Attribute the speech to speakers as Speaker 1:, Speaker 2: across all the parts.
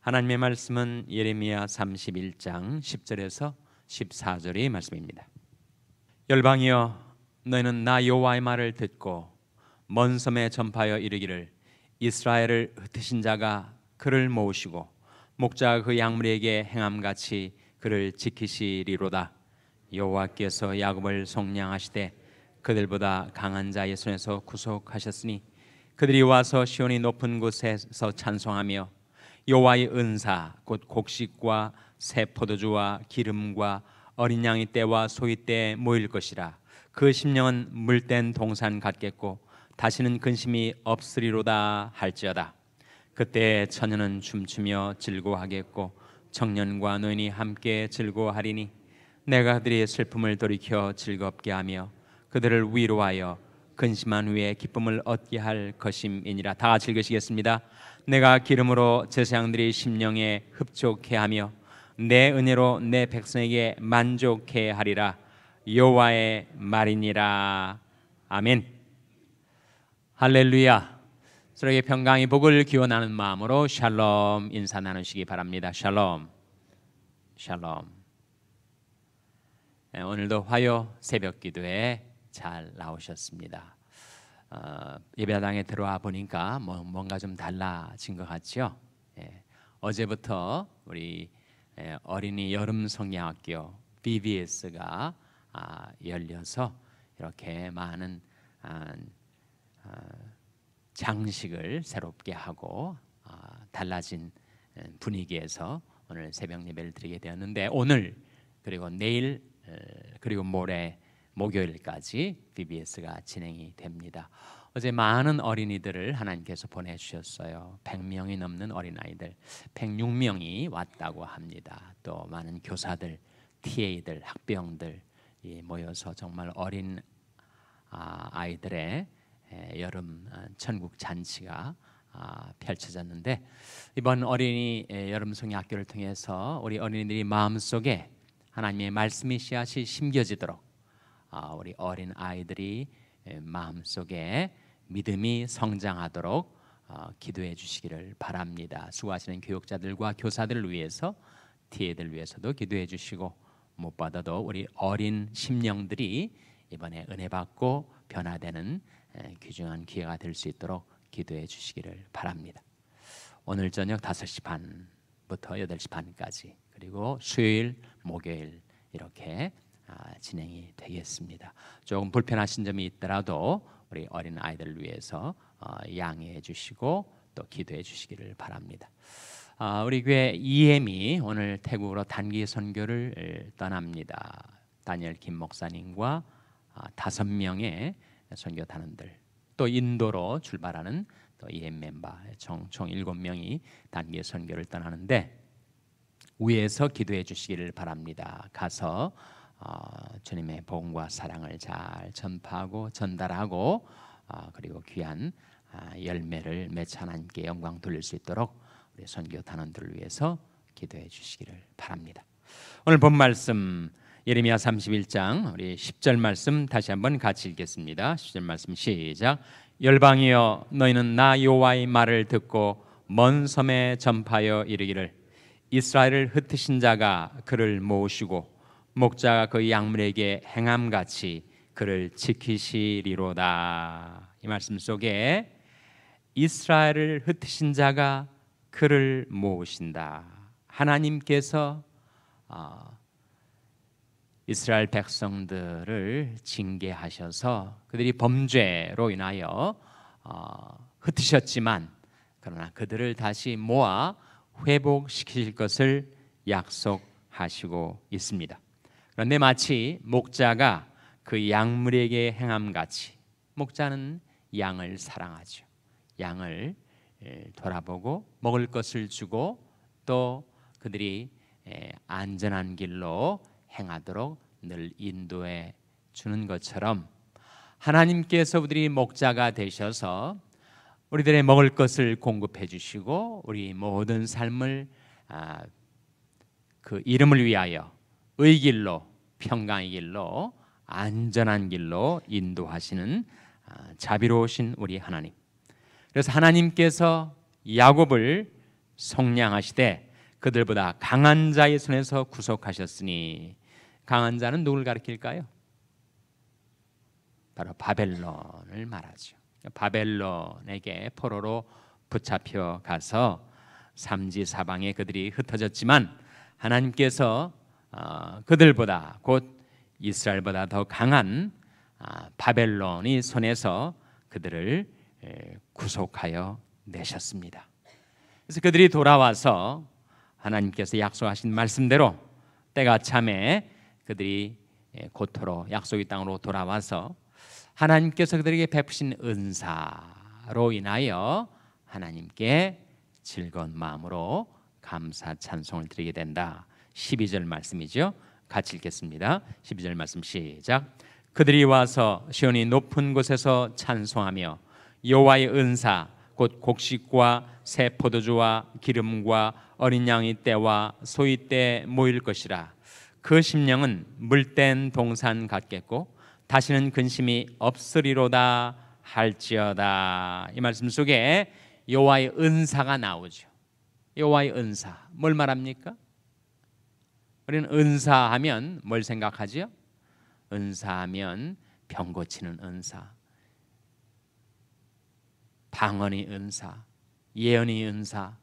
Speaker 1: 하나님의 말씀은 예레미야 31장 10절에서 14절의 말씀입니다. 열방이여 너희는 나 여호와의 말을 듣고 먼 섬에 전파하여 이르기를 이스라엘을 흩으신 자가 그를 모으시고 목자그 양물에게 행함같이 그를 지키시리로다 여호와께서 야곱을 속량하시되 그들보다 강한 자의 손에서 구속하셨으니 그들이 와서 시온이 높은 곳에서 찬송하며 여호와의 은사 곧 곡식과 새 포도주와 기름과 어린 양의 때와 소의 때에 모일 것이라 그 심령은 물된 동산 같겠고 다시는 근심이 없으리로다 할지어다 그때 처녀는 춤추며 즐거워하겠고 청년과 노인이 함께 즐거워하리니 내가 그들의 슬픔을 돌이켜 즐겁게 하며 그들을 위로하여 근심한 후에 기쁨을 얻게 할 것임이니라 다즐이시겠습니다 내가 기름으로 제사장들이 심령에 흡족해 하며 내 은혜로 내 백성에게 만족해 하리라 여호와의 말이니라 아멘 할렐루야 서로에게 평강의 복을 기원하는 마음으로 샬롬 인사 나누시기 바랍니다 샬롬 샬롬 예, 오늘도 화요 새벽 기도에 잘 나오셨습니다 어, 예배당에 들어와 보니까 뭐, 뭔가 좀 달라진 것 같죠. 예, 어제부터 우리 예, 어린이 여름 성경학교 BBS가 아, 열려서 이렇게 많은 아, 아, 장식을 새롭게 하고 아, 달라진 예, 분위기에서 오늘 새벽 예배를 드리게 되었는데 오늘 그리고 내일 어, 그리고 모레 목요일까지 VBS가 진행이 됩니다. 어제 많은 어린이들을 하나님께서 보내주셨어요. 100명이 넘는 어린아이들, 106명이 왔다고 합니다. 또 많은 교사들, TA들, 학병들 모여서 정말 어린 아, 아이들의 여름 아, 천국 잔치가 아, 펼쳐졌는데 이번 어린이 여름 성의 학교를 통해서 우리 어린이들이 마음속에 하나님의 말씀이 씨앗이 심겨지도록 아, 우리 어린 아이들이 예, 마음속에 믿음이 성장하도록 어, 기도해 주시기를 바랍니다. 수고하시는 교육자들과 교사들을 위해서 티에들 위해서도 기도해 주시고 못 받아도 우리 어린 심령들이 이번에 은혜 받고 변화되는 예, 귀중한 기회가 될 수 있도록 기도해 주시기를 바랍니다. 오늘 저녁 5시 반부터 8시 반까지 그리고 수요일, 목요일 이렇게 아, 진행이 되겠습니다. 조금 불편하신 점이 있더라도 우리 어린 아이들을 위해서 어, 양해해 주시고 또 기도해 주시기를 바랍니다. 아, 우리 교회 EM이 오늘 태국으로 단기 선교를 떠납니다. 다니엘 김 목사님과 아, 다섯 명의 선교단원들 또 인도로 출발하는 또 EM 멤버 총 일곱 명이 단기 선교를 떠나는데 위에서 기도해 주시기를 바랍니다. 가서 어, 주님의 복음과 사랑을 잘 전파하고 전달하고 어, 그리고 귀한 아, 열매를 맺혀 하나님께 영광 돌릴 수 있도록 우리 선교 단원들을 위해서 기도해 주시기를 바랍니다. 오늘 본 말씀 예레미야 31장 우리 10절 말씀 다시 한번 같이 읽겠습니다. 10절 말씀 시작. 열방이여 너희는 나 여호와의 말을 듣고 먼 섬에 전파하여 이르기를 이스라엘을 흩으신 자가 그를 모으시고 목자가 그약물에게 행함 같이 그를 지키시리로다. 이 말씀 속에 이스라엘을 흩으신 자가 그를 모으신다. 하나님께서 어, 이스라엘 백성들을 징계하셔서 그들이 범죄로 인하여 어, 흩으셨지만 그러나 그들을 다시 모아 회복시키실 것을 약속하시고 있습니다. 그런데 그러니까 마치 목자가 그 양물에게 행함 같이 목자는 양을 사랑하죠. 양을 돌아보고 먹을 것을 주고 또 그들이 안전한 길로 행하도록 늘 인도해 주는 것처럼 하나님께서 우리 목자가 되셔서 우리들의 먹을 것을 공급해 주시고 우리 모든 삶을 아, 그 이름을 위하여 의 길로 평강의 길로 안전한 길로 인도하시는 아, 자비로우신 우리 하나님. 그래서 하나님께서 야곱을 속량하시되 그들보다 강한 자의 손에서 구속하셨으니 강한 자는 누굴 가리킬까요? 바로 바벨론을 말하죠. 바벨론에게 포로로 붙잡혀 가서 삼지 사방에 그들이 흩어졌지만 하나님께서 어, 그들보다 곧 이스라엘보다 더 강한 아, 바벨론이 손에서 그들을 구속하여 내셨습니다. 그래서 그들이 돌아와서 하나님께서 약속하신 말씀대로 때가 참에 그들이 고토로 약속의 땅으로 돌아와서 하나님께서 그들에게 베푸신 은사로 인하여 하나님께 즐거운 마음으로 감사 찬송을 드리게 된다. 12절 말씀이죠. 같이 읽겠습니다. 12절 말씀 시작. 그들이 와서 시온이 높은 곳에서 찬송하며 여호와의 은사 곧 곡식과 새 포도주와 기름과 어린 양의 때와 소의 때 모일 것이라 그 심령은 물된 동산 같겠고 다시는 근심이 없으리로다 할지어다 이 말씀 속에 여호와의 은사가 나오죠 여호와의 은사 뭘 말합니까? 우리는 은사하면 뭘 생각하지요? 은사하면 병 고치는 은사, 방언의 은사, 예언의 은사,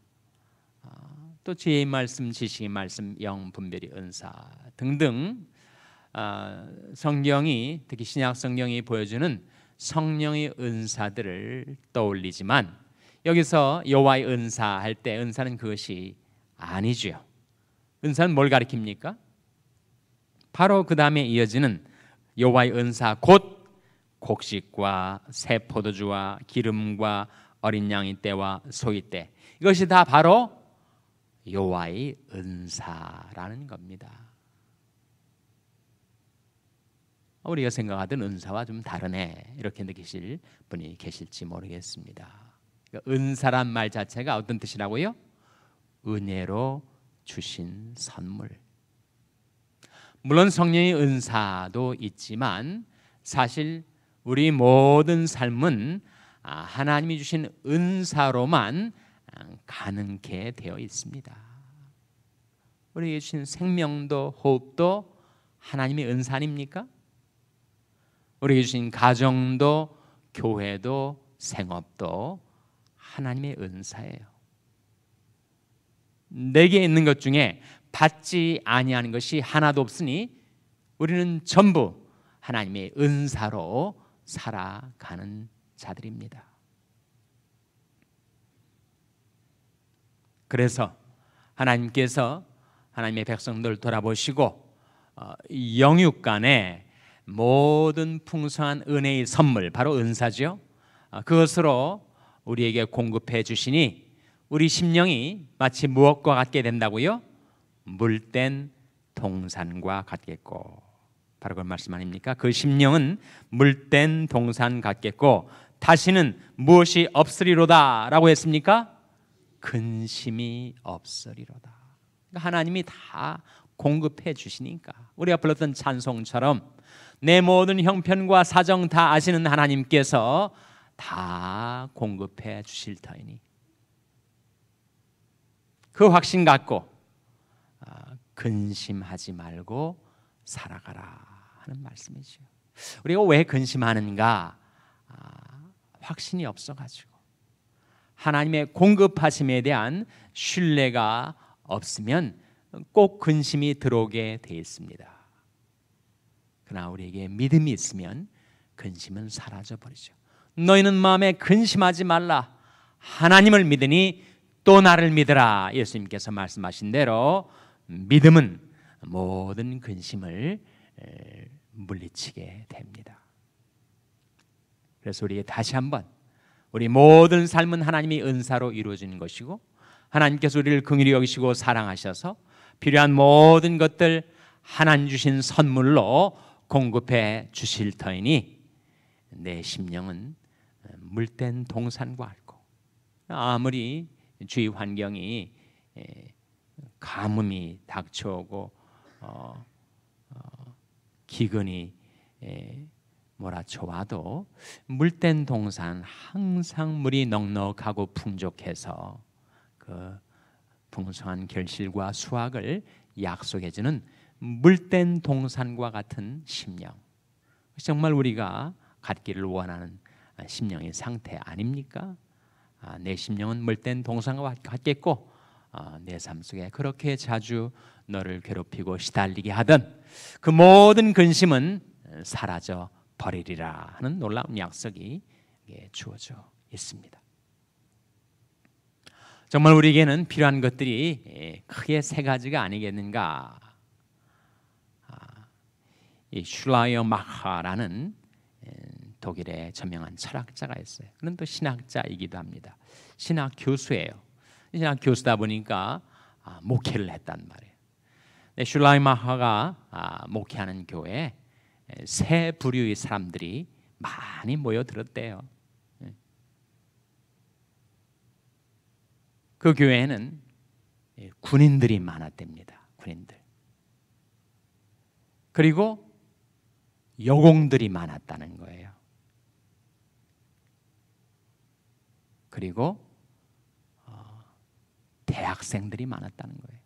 Speaker 1: 아, 또 지혜의 말씀, 지식의 말씀, 영 분별의 은사 등등 아, 성경이 특히 신약 성경이 보여주는 성령의 은사들을 떠올리지만 여기서 여호와의 은사 할 때 은사는 그것이 아니지요. 은사는 뭘 가리킵니까? 바로 그 다음에 이어지는 여호와의 은사 곧 곡식과 새 포도주와 기름과 어린 양이 때와 소이 때 이것이 다 바로 여호와의 은사라는 겁니다. 우리가 생각하던 은사와 좀 다르네 이렇게 느끼실 분이 계실지 모르겠습니다. 그러니까 은사란 말 자체가 어떤 뜻이라고요? 은혜로 주신 선물. 물론 성령의 은사도 있지만 사실 우리 모든 삶은 아, 하나님이 주신 은사로만 아, 가능케 되어 있습니다. 우리에게 주신 생명도 호흡도 하나님의 은사 아닙니까? 우리에게 주신 가정도 교회도 생업도 하나님의 은사예요. 내게 있는 것 중에 받지 아니하는 것이 하나도 없으니 우리는 전부 하나님의 은사로 살아가는 자들입니다. 그래서 하나님께서 하나님의 백성들 돌아보시고 어, 영육간에 모든 풍성한 은혜의 선물 바로 은사죠. 어, 그것으로 우리에게 공급해 주시니 우리 심령이 마치 무엇과 같게 된다고요? 물된 동산과 같겠고 바로 그 말씀 아닙니까? 그 심령은 물된 동산 같겠고 다시는 무엇이 없으리로다라고 했습니까? 근심이 없으리로다. 그러니까 하나님이 다 공급해 주시니까 우리가 불렀던 찬송처럼 내 모든 형편과 사정 다 아시는 하나님께서 다 공급해 주실 터이니 그 확신 갖고 아, 근심하지 말고 살아가라 하는 말씀이죠. 우리가 왜 근심하는가? 아, 확신이 없어가지고 하나님의 공급하심에 대한 신뢰가 없으면 꼭 근심이 들어오게 돼 있습니다. 그러나 우리에게 믿음이 있으면 근심은 사라져 버리죠. 너희는 마음에 근심하지 말라. 하나님을 믿으니 또 나를 믿으라 예수님께서 말씀하신 대로 믿음은 모든 근심을 물리치게 됩니다. 그래서 우리 다시 한번 우리 모든 삶은 하나님이 은사로 이루어지 것이고 하나님께서 우리를 긍휼히 여기시고 사랑하셔서 필요한 모든 것들 하나님 주신 선물로 공급해 주실 터이니 내 심령은 물된 동산과 같고 아무리 주위 환경이 예, 가뭄이 닥쳐오고 어, 어, 기근이 에, 예, 몰아쳐와도 물된 동산 항상 물이 넉넉하고 풍족해서 그 풍성한 결실과 수확을 약속해주는 물된 동산과 같은 심령. 정말 우리가 갖기를 원하는 아, 심령의 상태 아닙니까? 아, 내 심령은 물된 동상과 같겠고 아, 내삶 속에 그렇게 자주 너를 괴롭히고 시달리게 하던 그 모든 근심은 사라져 버리리라 하는 놀라운 약속이 주어져 있습니다. 정말 우리에게는 필요한 것들이 예, 크게 세 가지가 아니겠는가? 아, 이 슐라이어 마하라는 예, 독일의 저명한 철학자가있어요 그는 또 신학자이기도 합니다. 신학 교수예요. 신학 교수다 보니까 아, 목회를 했단 말이에요. 슐라이마하가 네, 아, 목회하는 교회에 세 부류의 사람들이 많이 모여들었대요. 예. 그 교회에는 예, 군인들이 많았답니다. 군인들. 그리고 여공들이 많았다는 거예요. 그리고 어, 대학생들이 많았다는 거예요.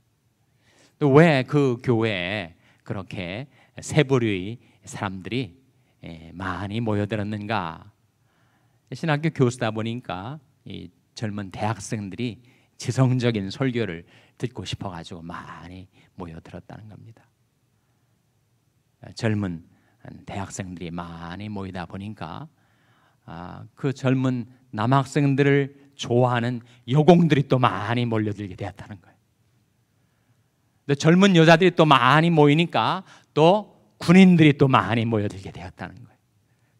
Speaker 1: 또 왜 그 교회에 그렇게 세부류의 사람들이 예, 많이 모여들었는가? 신학교 교수다 보니까 젊은 대학생들이 지성적인 설교를 듣고 싶어가지고 많이 모여들었다는 겁니다. 젊은 대학생들이 많이 모이다 보니까 아, 그 젊은 남학생들을 좋아하는 여공들이 또 많이 몰려들게 되었다는 거예요. 근데 젊은 여자들이 또 많이 모이니까 또 군인들이 또 많이 모여들게 되었다는 거예요.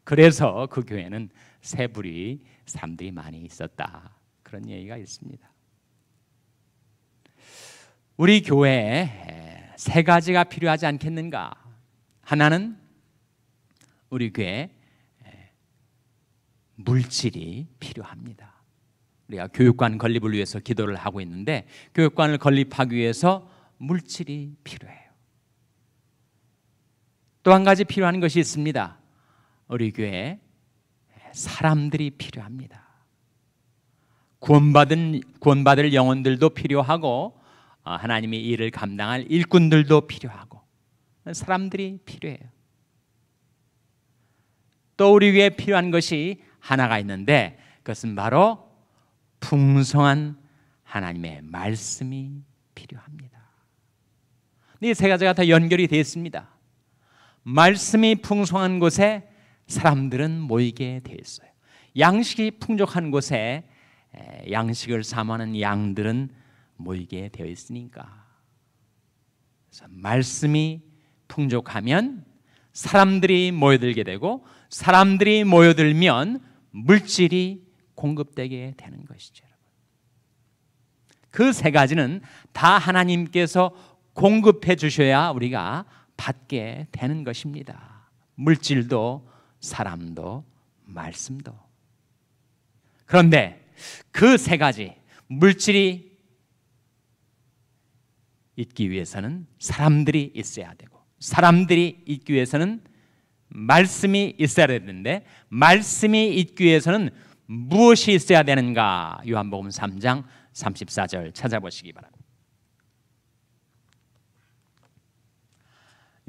Speaker 1: 그래서 그 교회는 세부리 사람들이 많이 있었다. 그런 얘기가 있습니다. 우리 교회에 세 가지가 필요하지 않겠는가? 하나는 우리 교회 물질이 필요합니다. 우리가 교육관 건립을 위해서 기도를 하고 있는데 교육관을 건립하기 위해서 물질이 필요해요. 또 한 가지 필요한 것이 있습니다. 우리 교회 사람들이 필요합니다. 구원받은 구원받을 영혼들도 필요하고 어, 하나님의 일을 감당할 일꾼들도 필요하고 사람들이 필요해요. 또 우리 교회에 필요한 것이 하나가 있는데 그것은 바로 풍성한 하나님의 말씀이 필요합니다. 이 세 가지가 다 연결이 되어 있습니다. 말씀이 풍성한 곳에 사람들은 모이게 되어 있어요. 양식이 풍족한 곳에 양식을 사모하는 양들은 모이게 되어 있으니까. 그래서 말씀이 풍족하면 사람들이 모여들게 되고 사람들이 모여들면 물질이 공급되게 되는 것이죠. 그 세 가지는 다 하나님께서 공급해 주셔야 우리가 받게 되는 것입니다. 물질도 사람도 말씀도. 그런데 그 세 가지 물질이 있기 위해서는 사람들이 있어야 되고 사람들이 있기 위해서는 말씀이 있어야 되는데 말씀이 있기 위해서는 무엇이 있어야 되는가? 요한복음 3장 34절 찾아보시기 바랍니다.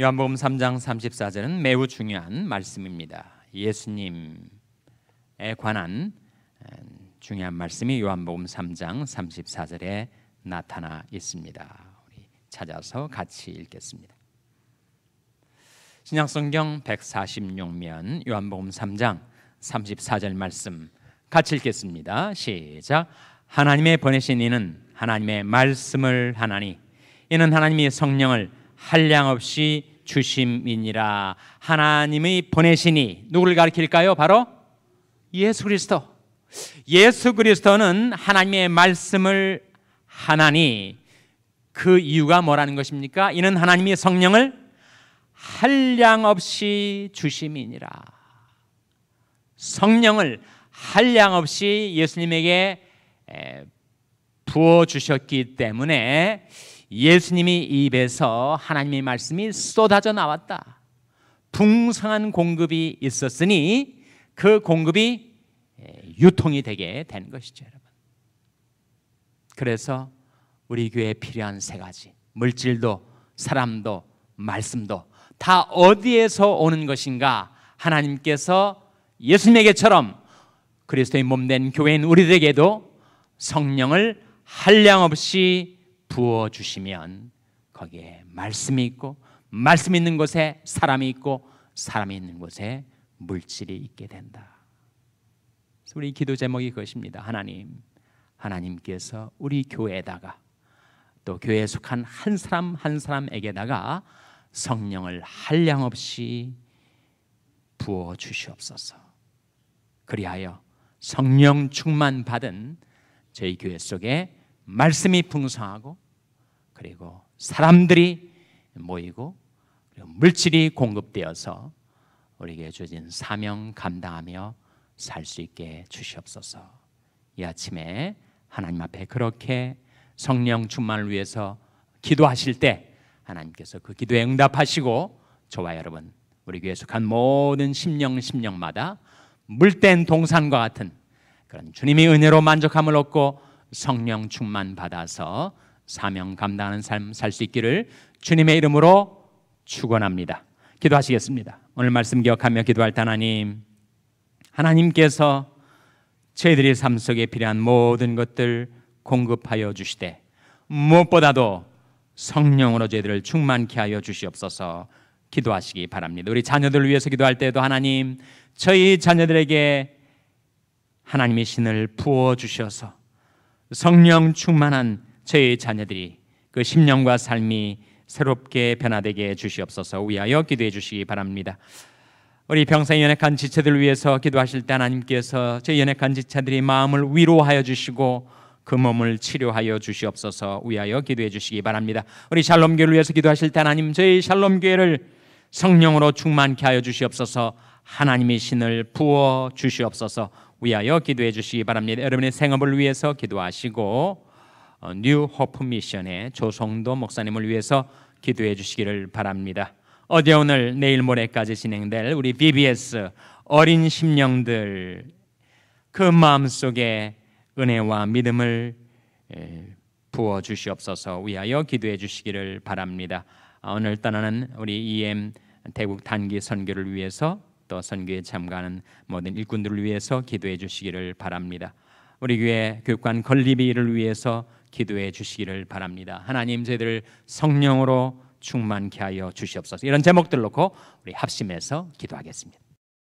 Speaker 1: 요한복음 3장 34절은 매우 중요한 말씀입니다. 예수님에 관한 음, 중요한 말씀이 요한복음 3장 34절에 나타나 있습니다. 우리 찾아서 같이 읽겠습니다. 신약성경 146면 요한복음 3장 34절 말씀 같이 읽겠습니다. 시작. 하나님의 보내신 이는 하나님의 말씀을 하나니 이는 하나님이 성령을 한량 없이 주심이니라. 하나님의 보내신이 누구를 가리킬까요? 바로 예수 그리스도. 예수 그리스도는 하나님의 말씀을 하나니 그 이유가 뭐라는 것입니까? 이는 하나님이 성령을 한량 없이 주심이니라. 성령을 한량 없이 예수님에게 부어 주셨기 때문에 예수님이 입에서 하나님의 말씀이 쏟아져 나왔다. 풍성한 공급이 있었으니 그 공급이 유통이 되게 된 것이죠, 여러분. 그래서 우리 교회에 필요한 세 가지 물질도 사람도 말씀도 다 어디에서 오는 것인가? 하나님께서 예수님에게처럼 그리스도의 몸된 교회인 우리들에게도 성령을 한량 없이 부어 주시면 거기에 말씀이 있고 말씀 있는 곳에 사람이 있고 사람이 있는 곳에 물질이 있게 된다. 우리 기도 제목이 그것입니다. 하나님, 하나님께서 우리 교회에다가 또 교회에 속한 한 사람 한 사람에게다가 성령을 한량 없이 부어 주시옵소서. 그리하여 성령 충만 받은 저희 교회 속에 말씀이 풍성하고 그리고 사람들이 모이고 물질이 공급되어서 우리에게 주어진 사명 감당하며 살 수 있게 주시옵소서. 이 아침에 하나님 앞에 그렇게 성령 충만을 위해서 기도하실 때 하나님께서 그 기도에 응답하시고 저와 여러분 우리 교회 속한 모든 심령 심령마다 물된 동산과 같은 그런 주님의 은혜로 만족함을 얻고 성령 충만 받아서 사명 감당하는 삶 살 수 있기를 주님의 이름으로 축원합니다. 기도하시겠습니다. 오늘 말씀 기억하며 기도할 때 하나님 하나님께서 저희들의 삶 속에 필요한 모든 것들 공급하여 주시되 무엇보다도 성령으로 저희들을 충만케 하여 주시옵소서 기도하시기 바랍니다. 우리 자녀들을 위해서 기도할 때에도 하나님 저희 자녀들에게 하나님의 신을 부어 주셔서 성령 충만한 저희 자녀들이 그 심령과 삶이 새롭게 변화되게 주시옵소서 위하여 기도해 주시기 바랍니다. 우리 평생 연약한 지체들 위해서 기도하실 때 하나님께서 제 연약한 지체들이 마음을 위로하여 주시고 그 몸을 치료하여 주시옵소서 위하여 기도해 주시기 바랍니다. 우리 샬롬교회를 위해서 기도하실 때 하나님 저희 샬롬교회를 성령으로 충만케 하여 주시옵소서 하나님의 신을 부어 주시옵소서 위하여 기도해 주시기 바랍니다. 여러분의 생업을 위해서 기도하시고 뉴 호프 미션의 조성도 목사님을 위해서 기도해 주시기를 바랍니다. 어제 오늘 내일 모레까지 진행될 우리 BBS 어린 심령들 그 마음속에 은혜와 믿음을 부어 주시옵소서 위하여 기도해 주시기를 바랍니다. 아, 오늘 떠나는 우리 EM 대국 단기 선교를 위해서 또 선교에 참가하는 모든 일꾼들을 위해서 기도해 주시기를 바랍니다. 우리 교회 교육관 건립일을 위해서 기도해 주시기를 바랍니다. 하나님 저희들 성령으로 충만케 하여 주시옵소서. 이런 제목들 놓고 우리 합심해서 기도하겠습니다.